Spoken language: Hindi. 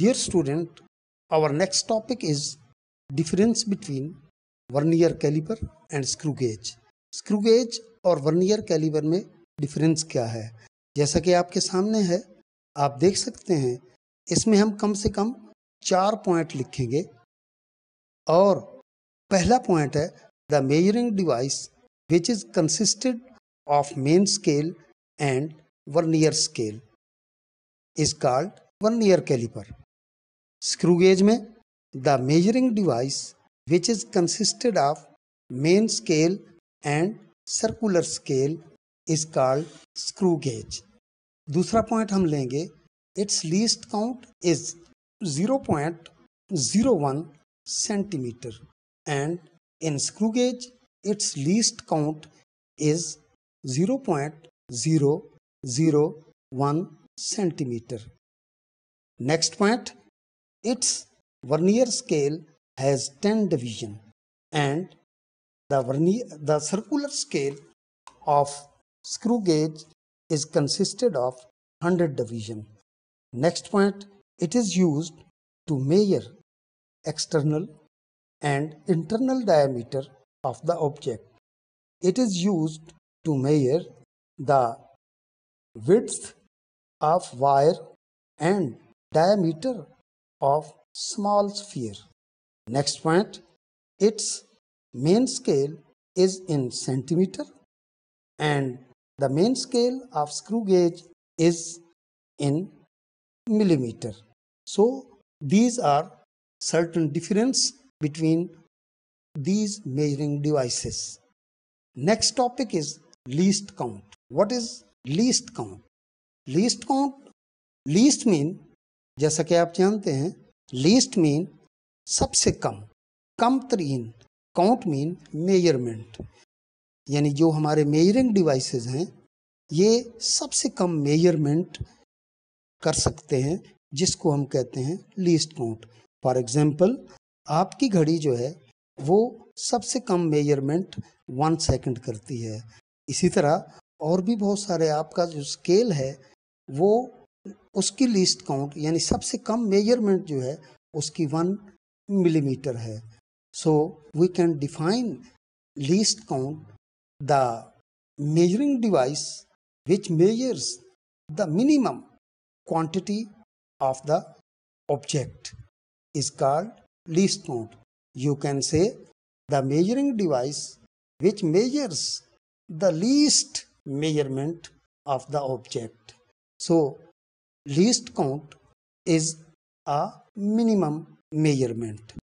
Dear student, our next topic is difference between vernier caliper and screw gauge screw gauge और वर्नियर कैलिपर में डिफरेंस क्या है जैसा कि आपके सामने है आप देख सकते हैं इसमें हम कम से कम चार पॉइंट लिखेंगे और पहला पॉइंट है the measuring device which is consisted of main scale and vernier scale is called vernier caliper screw gauge में the measuring device which is consisted of main scale and circular scale is called screw gauge दूसरा पॉइंट हम लेंगे its least count is 0.01 centimetre and in screw gauge its least count is 0.001 centimetre next point Its vernier scale has 10 division and the vernier the circular scale of screw gauge is consisted of 100 division. Next point, it is used to measure external and internal diameter of the object. It is used to measure the width of wire and diameter of small sphere. Next point, its main scale is in centimeter and the main scale of screw gauge is in millimeter. So these are certain difference between these measuring devices. Next topic is least count. What is least count? Least count, least mean जैसा कि आप जानते हैं लीस्ट मीन सबसे कम कम तरीन काउंट मीन मेजरमेंट यानी जो हमारे मेजरिंग डिवाइसेस हैं ये सबसे कम मेजरमेंट कर सकते हैं जिसको हम कहते हैं लीस्ट काउंट फॉर एग्जांपल आपकी घड़ी जो है वो सबसे कम मेजरमेंट वन सेकंड करती है इसी तरह और भी बहुत सारे आपका जो स्केल है वो उसकी लीस्ट काउंट यानी सबसे कम मेजरमेंट जो है उसकी वन मिलीमीटर है so we can define least count the measuring device which measures the minimum quantity of the object is called least count you can say the measuring device which measures the least measurement of the object so least count is a minimum measurement